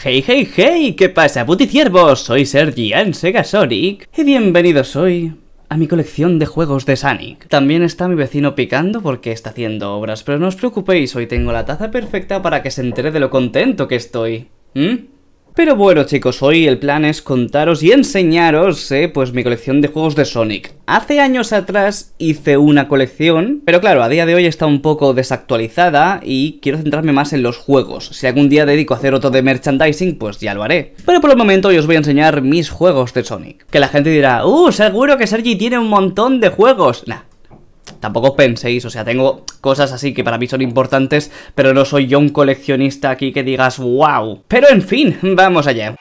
Hey, hey, hey, ¿qué pasa, puticiervos? Soy Sergi Sega Sonic y bienvenidos hoy a mi colección de juegos de Sonic. También está mi vecino picando porque está haciendo obras, pero no os preocupéis, hoy tengo la taza perfecta para que se entere de lo contento que estoy. ¿Mm? Pero bueno chicos, hoy el plan es contaros y enseñaros eh, pues mi colección de juegos de Sonic. Hace años atrás hice una colección, pero claro, a día de hoy está un poco desactualizada y quiero centrarme más en los juegos. Si algún día dedico a hacer otro de merchandising, pues ya lo haré. Pero por el momento hoy os voy a enseñar mis juegos de Sonic. Que la gente dirá, ¡Uh! Seguro que Sergi tiene un montón de juegos. Nah, tampoco penséis, o sea, tengo cosas así que para mí son importantes, pero no soy yo un coleccionista aquí que digas wow. Pero en fin, vamos allá.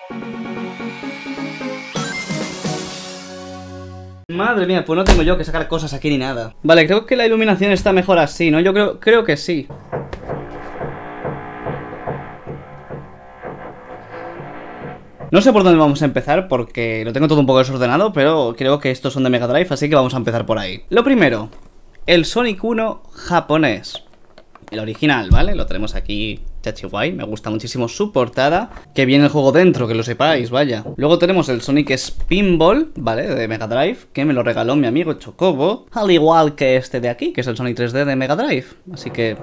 Madre mía, pues no tengo yo que sacar cosas aquí ni nada. Vale, creo que la iluminación está mejor así, ¿no? Yo creo, creo que sí. No sé por dónde vamos a empezar porque lo tengo todo un poco desordenado, pero creo que estos son de Mega Drive, así que vamos a empezar por ahí. Lo primero, el Sonic 1 japonés. El original, ¿vale? Lo tenemos aquí guay, me gusta muchísimo su portada. Que viene el juego dentro, que lo sepáis, vaya. Luego tenemos el Sonic Spinball, ¿vale? De Mega Drive, que me lo regaló mi amigo Chocobo. Al igual que este de aquí, que es el Sonic 3D de Mega Drive. Así que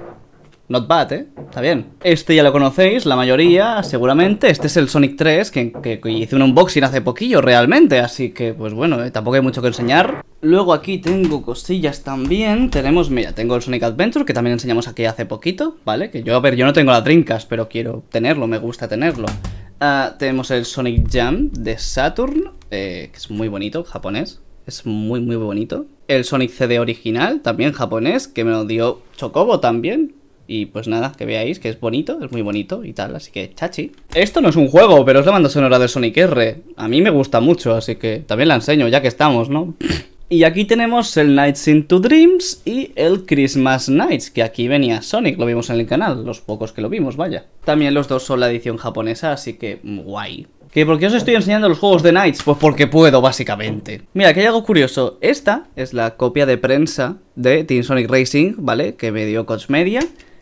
Not bad, ¿eh? Está bien. Este ya lo conocéis, la mayoría, seguramente. Este es el Sonic 3, que, hice un unboxing hace poquillo, realmente. Así que, pues bueno, ¿eh? tampoco hay mucho que enseñar. Luego aquí tengo cosillas también. Tenemos, mira, tengo el Sonic Adventure, que también enseñamos aquí hace poquito, ¿vale? Que yo, a ver, yo no tengo la trincas, pero quiero tenerlo, me gusta tenerlo. Ah, tenemos el Sonic Jam de Saturn, eh, que es muy bonito, japonés. Es muy, muy bonito. El Sonic CD original, también japonés, que me lo dio Chocobo también. Y pues nada, que veáis que es bonito, es muy bonito y tal, así que chachi. Esto no es un juego, pero es la banda sonora de Sonic R. A mí me gusta mucho, así que también la enseño, ya que estamos, ¿no? Y aquí tenemos el Nights into Dreams y el Christmas Nights, que aquí venía Sonic, lo vimos en el canal, los pocos que lo vimos, vaya. También los dos son la edición japonesa, así que mm, guay. ¿Que por qué os estoy enseñando los juegos de Nights? Pues porque puedo, básicamente. Mira, aquí hay algo curioso. Esta es la copia de prensa de Team Sonic Racing, ¿vale? Que me dio Coach Media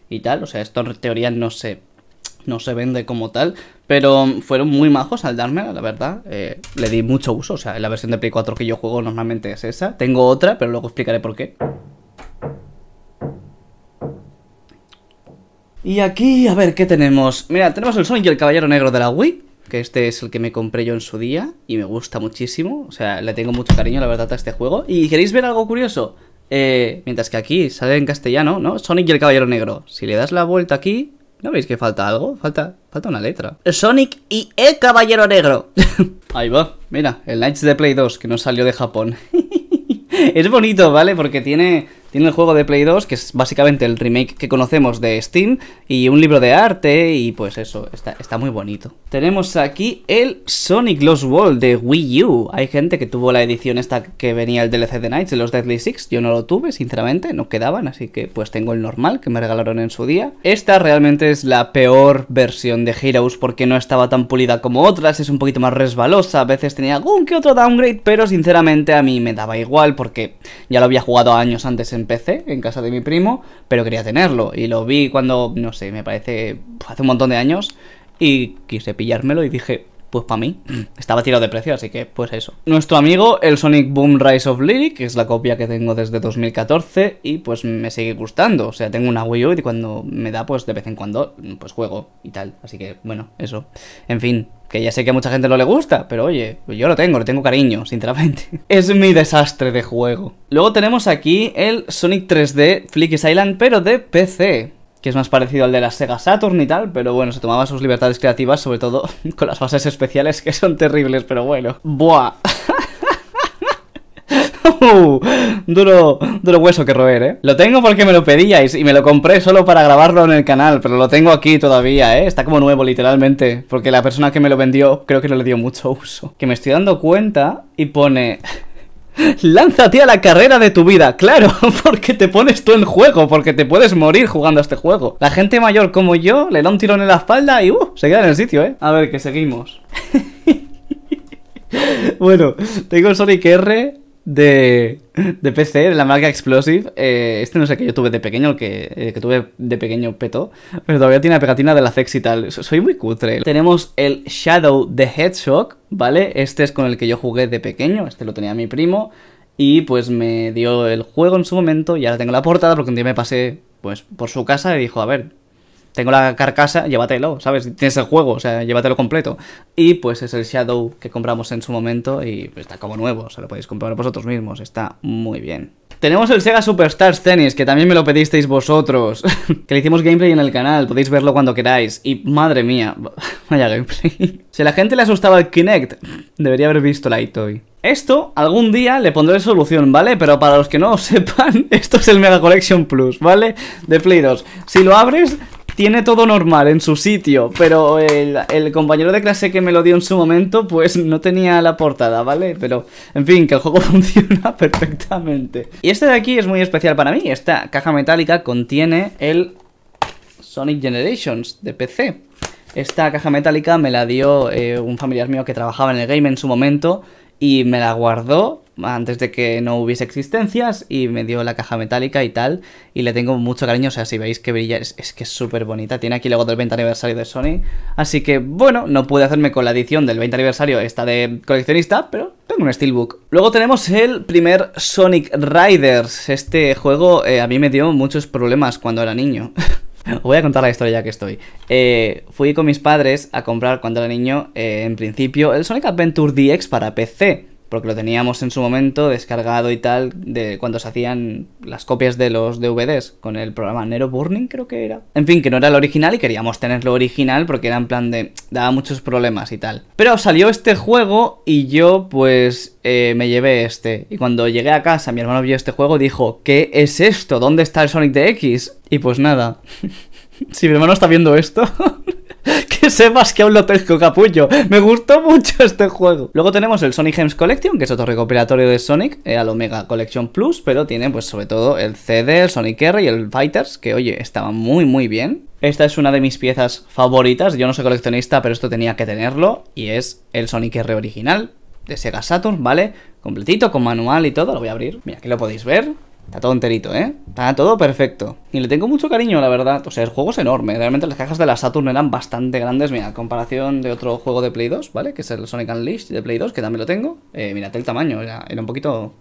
y tal. O sea, esto en teoría no se, no se vende como tal. Pero fueron muy majos al dármela, la verdad. Eh, le di mucho uso. O sea, la versión de Play 4 que yo juego normalmente es esa. Tengo otra, pero luego explicaré por qué. Y aquí, a ver, ¿qué tenemos? Mira, tenemos el Sonic y el Caballero Negro de la Wii que este es el que me compré yo en su día y me gusta muchísimo, o sea, le tengo mucho cariño la verdad a este juego. ¿Y queréis ver algo curioso? Eh, mientras que aquí sale en castellano, ¿no? Sonic y el Caballero Negro. Si le das la vuelta aquí, ¿no veis que falta algo? Falta, falta una letra. Sonic y el Caballero Negro. Ahí va, mira, el Knights de Play 2 que no salió de Japón. es bonito, ¿vale? Porque tiene tiene el juego de Play 2, que es básicamente el remake que conocemos de Steam, y un libro de arte, y pues eso, está, está muy bonito. Tenemos aquí el Sonic Lost World de Wii U. Hay gente que tuvo la edición esta que venía el DLC de Nights de los Deadly Six. Yo no lo tuve, sinceramente, no quedaban, así que pues tengo el normal que me regalaron en su día. Esta realmente es la peor versión de Heroes porque no estaba tan pulida como otras, es un poquito más resbalosa, a veces tenía algún que otro downgrade, pero sinceramente a mí me daba igual porque ya lo había jugado años antes en PC, en casa de mi primo, pero quería tenerlo. Y lo vi cuando, no sé, me parece pues, hace un montón de años. Y quise pillármelo y dije, pues para mí, estaba tirado de precio, así que pues eso. Nuestro amigo, el Sonic Boom Rise of Lyric, que es la copia que tengo desde 2014 y pues me sigue gustando. O sea, tengo una Wii U y cuando me da, pues de vez en cuando, pues juego y tal. Así que bueno, eso. En fin, que ya sé que a mucha gente no le gusta, pero oye, yo lo tengo, le tengo cariño, sinceramente. Es mi desastre de juego. Luego tenemos aquí el Sonic 3D Flicky's Island, pero de PC que es más parecido al de la Sega Saturn y tal, pero bueno, se tomaba sus libertades creativas, sobre todo con las fases especiales que son terribles, pero bueno. Buah. duro, duro hueso que roer, ¿eh? Lo tengo porque me lo pedíais y me lo compré solo para grabarlo en el canal, pero lo tengo aquí todavía, ¿eh? Está como nuevo, literalmente, porque la persona que me lo vendió creo que no le dio mucho uso. Que me estoy dando cuenta y pone... Lánzate a la carrera de tu vida, claro, porque te pones tú en juego, porque te puedes morir jugando a este juego. La gente mayor como yo le da un tirón en la espalda y uh, se queda en el sitio, ¿eh? A ver, que seguimos. bueno, tengo el Sonic R, de, PC, de la marca Explosive. Eh, este no sé que yo tuve de pequeño, el que, eh, que tuve de pequeño petó. Pero todavía tiene la pegatina de la sexy y tal. Soy muy cutre. Tenemos el Shadow de Headshot ¿vale? Este es con el que yo jugué de pequeño. Este lo tenía mi primo. Y pues me dio el juego en su momento. Y ahora tengo la portada porque un día me pasé pues por su casa y dijo, a ver, tengo la carcasa, llévatelo, ¿sabes? Tienes el juego, o sea, llévatelo completo. Y pues es el Shadow que compramos en su momento y pues, está como nuevo, se lo podéis comprar vosotros mismos, está muy bien. Tenemos el Sega Superstars Tennis, que también me lo pedisteis vosotros, que le hicimos gameplay en el canal, podéis verlo cuando queráis. Y madre mía, vaya gameplay. si a la gente le asustaba el Kinect, debería haber visto la Itoy. Esto algún día le pondré solución, ¿vale? Pero para los que no lo sepan, esto es el Mega Collection Plus, ¿vale? De Play 2. Si lo abres, tiene todo normal en su sitio, pero el, compañero de clase que me lo dio en su momento, pues no tenía la portada, ¿vale? Pero, en fin, que el juego funciona perfectamente. Y este de aquí es muy especial para mí. Esta caja metálica contiene el Sonic Generations de PC. Esta caja metálica me la dio eh, un familiar mío que trabajaba en el game en su momento y me la guardó antes de que no hubiese existencias y me dio la caja metálica y tal. Y le tengo mucho cariño, o sea, si veis que brilla, es, que es súper bonita. Tiene aquí luego del 20 aniversario de Sony. Así que, bueno, no pude hacerme con la edición del 20 aniversario esta de coleccionista, pero tengo un Steelbook. Luego tenemos el primer Sonic Riders. Este juego eh, a mí me dio muchos problemas cuando era niño. Os voy a contar la historia ya que estoy. Eh, fui con mis padres a comprar cuando era niño, eh, en principio, el Sonic Adventure DX para PC porque lo teníamos en su momento descargado y tal, de cuando se hacían las copias de los DVDs con el programa Nero Burning, creo que era. En fin, que no era el original y queríamos tenerlo original porque era en plan de. daba muchos problemas y tal. Pero salió este juego y yo, pues, eh, me llevé este. Y cuando llegué a casa, mi hermano vio este juego y dijo: ¿Qué es esto? ¿Dónde está el Sonic de X? Y pues nada. si mi hermano está viendo esto. que sepas que aún lo tengo capullo. Me gustó mucho este juego. Luego tenemos el Sonic Games Collection, que es otro recopilatorio de Sonic, eh, al Omega Collection Plus, pero tiene pues sobre todo el CD, el Sonic R y el Fighters, que oye, estaba muy muy bien. Esta es una de mis piezas favoritas, yo no soy coleccionista, pero esto tenía que tenerlo, y es el Sonic R original de Sega Saturn, ¿vale? Completito, con manual y todo, lo voy a abrir. Mira, aquí lo podéis ver. Está todo enterito, ¿eh? Está todo perfecto. Y le tengo mucho cariño, la verdad. O sea, el juego es enorme. Realmente las cajas de la Saturn eran bastante grandes. Mira, comparación de otro juego de Play 2, ¿vale? Que es el Sonic Unleashed de Play 2, que también lo tengo. Eh, el tamaño, era, era un poquito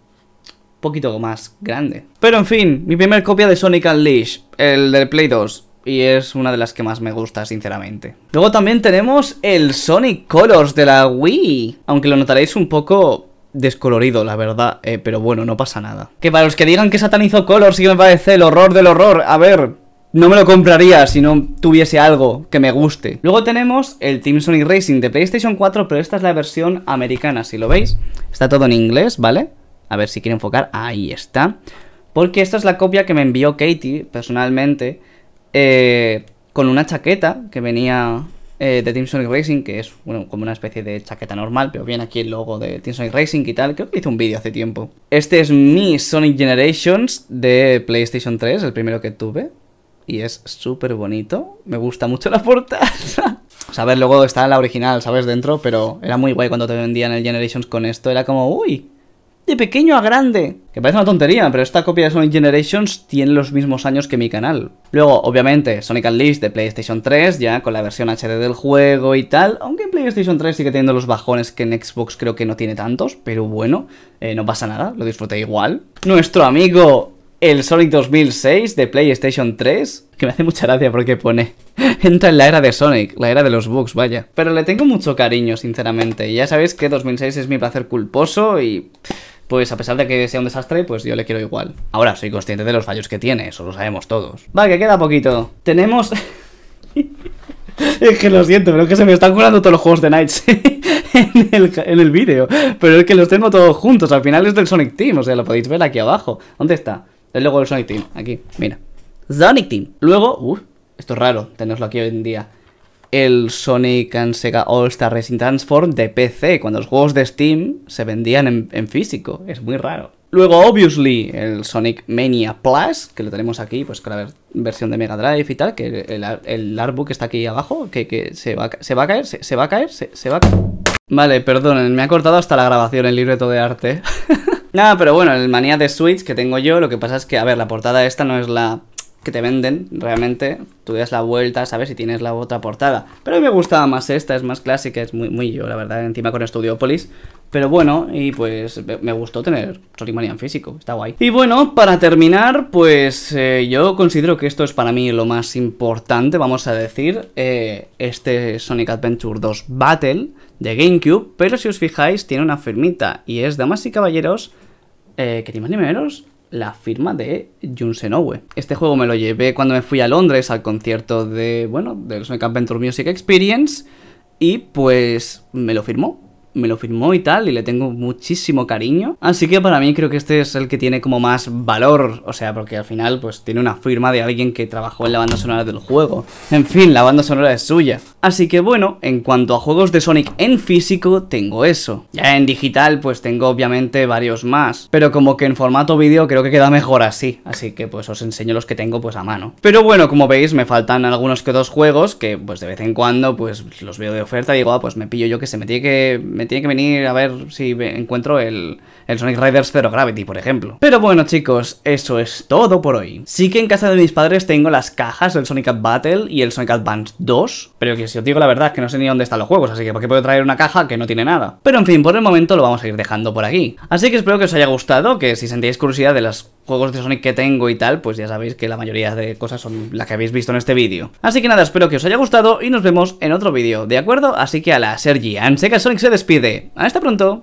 poquito más grande. Pero en fin, mi primer copia de Sonic Unleashed, el del Play 2. Y es una de las que más me gusta, sinceramente. Luego también tenemos el Sonic Colors de la Wii. Aunque lo notaréis un poco descolorido, la verdad, eh, pero bueno, no pasa nada. Que para los que digan que satanizó Color sí que me parece el horror del horror, a ver... No me lo compraría si no tuviese algo que me guste. Luego tenemos el Team Sonic Racing de PlayStation 4, pero esta es la versión americana, si lo veis. Está todo en inglés, ¿vale? A ver si quiero enfocar. Ahí está. Porque esta es la copia que me envió Katie, personalmente, eh, con una chaqueta que venía eh, de Team Sonic Racing, que es bueno, como una especie de chaqueta normal, pero viene aquí el logo de Team Sonic Racing y tal. Creo que hice un vídeo hace tiempo. Este es mi Sonic Generations de PlayStation 3, el primero que tuve. Y es súper bonito. Me gusta mucho la portada. O sea, luego está la original, ¿sabes? Dentro, pero era muy guay cuando te vendían el Generations con esto. Era como, uy, de pequeño a grande. Que parece una tontería, pero esta copia de Sonic Generations tiene los mismos años que mi canal. Luego, obviamente, Sonic Unleashed de PlayStation 3, ya con la versión HD del juego y tal, aunque en PlayStation 3 sigue teniendo los bajones que en Xbox creo que no tiene tantos, pero bueno, eh, no pasa nada, lo disfruté igual. Nuestro amigo el Sonic 2006 de PlayStation 3, que me hace mucha gracia porque pone, entra en la era de Sonic, la era de los bugs, vaya. Pero le tengo mucho cariño, sinceramente, ya sabéis que 2006 es mi placer culposo y pues a pesar de que sea un desastre, pues yo le quiero igual. Ahora, soy consciente de los fallos que tiene, eso lo sabemos todos. Vale, que queda poquito. Tenemos... es que lo siento, pero es que se me están curando todos los juegos de Nights. en el, vídeo. Pero es que los tengo todos juntos. Al final es del Sonic Team. O sea, lo podéis ver aquí abajo. ¿Dónde está? Es luego del Sonic Team. Aquí, mira. Sonic Team. Luego, uff, esto es raro tenerlo aquí hoy en día el Sonic and Sega All Star Racing Transform de PC, cuando los juegos de Steam se vendían en, físico. Es muy raro. Luego, obviously, el Sonic Mania Plus, que lo tenemos aquí, pues con la versión de Mega Drive y tal, que el, el artbook está aquí abajo, que, se, va, se, va, a caer, se, va a caer, se, va a caer. Vale, perdonen, me ha cortado hasta la grabación el libreto de arte. Nada, pero bueno, el manía de Switch que tengo yo, lo que pasa es que, a ver, la portada esta no es la que te venden realmente, tú das la vuelta, ¿sabes? Y tienes la otra portada. Pero a mí me gustaba más esta, es más clásica, es muy, muy yo, la verdad, encima con Studiopolis. Pero bueno, y pues me gustó tener Sonic en físico, está guay. Y bueno, para terminar, pues eh, yo considero que esto es para mí lo más importante, vamos a decir, eh, este Sonic Adventure 2 Battle de GameCube, pero si os fijáis tiene una firmita y es Damas y Caballeros, eh, que ni más ni menos la firma de Jun Senoue. Este juego me lo llevé cuando me fui a Londres al concierto de, bueno, del Sonic Adventure Music Experience y pues me lo firmó. Me lo firmó y tal, y le tengo muchísimo cariño. Así que para mí creo que este es el que tiene como más valor. O sea, porque al final, pues tiene una firma de alguien que trabajó en la banda sonora del juego. En fin, la banda sonora es suya. Así que bueno, en cuanto a juegos de Sonic en físico, tengo eso. Ya en digital, pues tengo obviamente varios más. Pero como que en formato vídeo creo que queda mejor así. Así que pues os enseño los que tengo pues a mano. Pero bueno, como veis, me faltan algunos que dos juegos que pues de vez en cuando pues los veo de oferta y digo, ah, pues me pillo yo que se me tiene que, me tiene que venir a ver si encuentro el, el Sonic Riders Zero Gravity, por ejemplo. Pero bueno, chicos, eso es todo por hoy. Sí que en casa de mis padres tengo las cajas del Sonic Battle y el Sonic Advance 2, pero que si os digo la verdad es que no sé ni dónde están los juegos, así que ¿por qué puedo traer una caja que no tiene nada? Pero en fin, por el momento lo vamos a ir dejando por aquí. Así que espero que os haya gustado, que si sentíais curiosidad de los juegos de Sonic que tengo y tal, pues ya sabéis que la mayoría de cosas son las que habéis visto en este vídeo. Así que nada, espero que os haya gustado y nos vemos en otro vídeo, ¿de acuerdo? Así que a la Sergi, Sega Sonic se despide. ¡Hasta pronto!